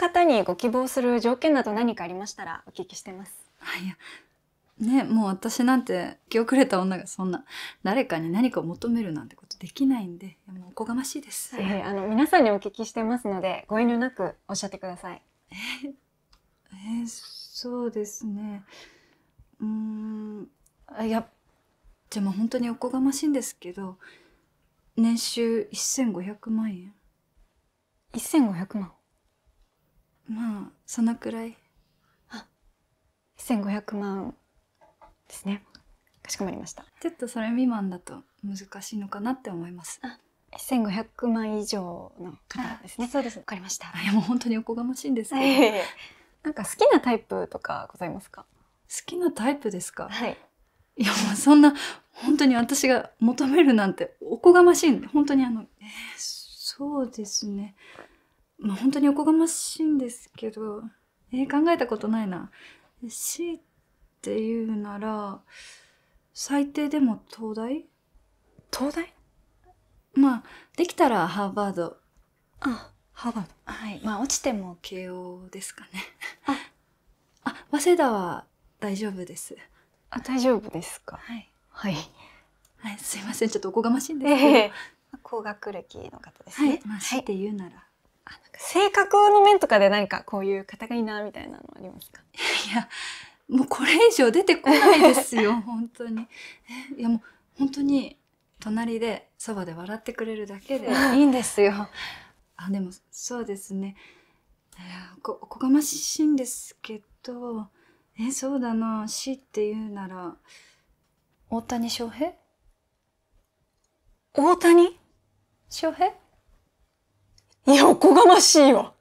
方にご希望する条件など何かありましたらお聞きしてます。はい。ね、もう私なんて、気遅れた女がそんな、誰かに何かを求めるなんてことできないんで、もうおこがましいです。はい、あの、皆さんにお聞きしてますので、ご遠慮なくおっしゃってください。えー、えー、そうですね。うん、あいや、じゃあもう本当におこがましいんですけど、年収1500万円。1500万まあそのくらいあ1500万ですねかしこまりましたちょっとそれ未満だと難しいのかなって思いますあ1500万以上の方ですねそうですわかりましたいやもう本当におこがましいんですけど、えー、なんか好きなタイプとかございますか好きなタイプですかはいいやもうそんな本当に私が求めるなんておこがましいんで本当にあの、えー、そうですねまあ本当におこがましいんですけど、えー、考えたことないな。C っていうなら、最低でも東大東大まあ、できたらハーバード。あ、ハーバード。はい。まあ、落ちても慶応ですかね。あ、あ、早稲田は大丈夫です。あ、大丈夫ですか。はい。はい。はい、すいません。ちょっとおこがましいんですけど。え高学歴の方ですね。はい。まあ、C い、って言うなら。性格の面とかで何かこういう方がいいなみたいなのありますか いやもうこれ以上出てこないですよ 本当にいやもう本当に隣でそばで笑ってくれるだけでいいんですよあでもそうですねおこがましいんですけどえそうだな死って言うなら大谷翔平大谷翔平いやおこがましいわ